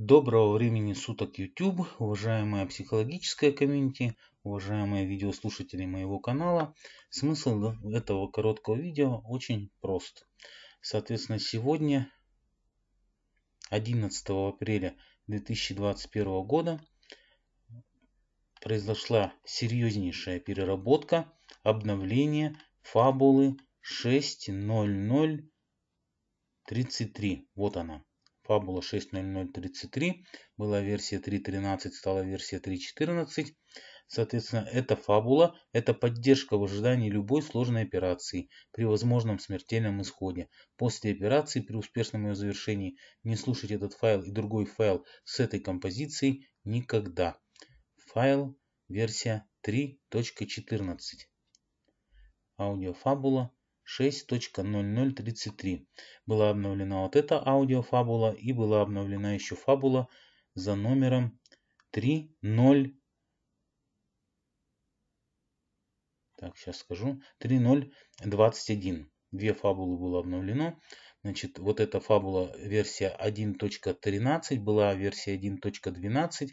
Доброго времени суток YouTube, уважаемая психологическая комьюнити, уважаемые видеослушатели моего канала. Смысл этого короткого видео очень прост. Соответственно, сегодня, 11 апреля 2021 года, произошла серьезнейшая переработка, обновление фабулы 6.00.33. Вот она. Фабула 6.0033. Была версия 3.13, стала версия 3.14. Соответственно, эта фабула – это поддержка в ожидании любой сложной операции при возможном смертельном исходе. После операции, при успешном ее завершении, не слушать этот файл и другой файл с этой композицией никогда. Файл версия 3.14. Аудиофабула 6.0033. Была обновлена вот эта аудиофабула и была обновлена еще фабула за номером 3.0. Так, сейчас скажу. 3.021. Две фабулы было обновлено. Значит, вот эта фабула версия 1.13, была а версия 1.12.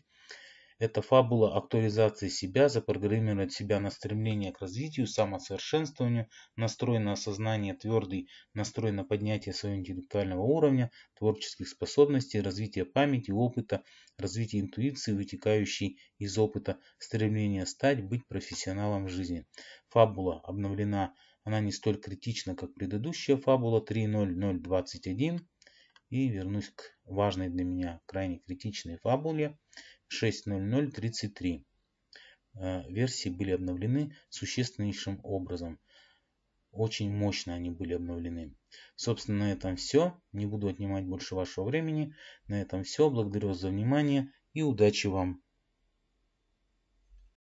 Это фабула актуализации себя, запрограммирует себя на стремление к развитию, самосовершенствованию, настрой на осознание твердый, настрой на поднятие своего интеллектуального уровня, творческих способностей, развитие памяти, опыта, развитие интуиции, вытекающей из опыта, стремление стать, быть профессионалом в жизни. Фабула обновлена, она не столь критична, как предыдущая фабула 3.0.0.21 и вернусь к важной для меня крайне критичной фабуле 6.0.0.33 э, версии были обновлены существеннейшим образом. Очень мощно они были обновлены. Собственно, на этом все. Не буду отнимать больше вашего времени. На этом все. Благодарю вас за внимание и удачи вам!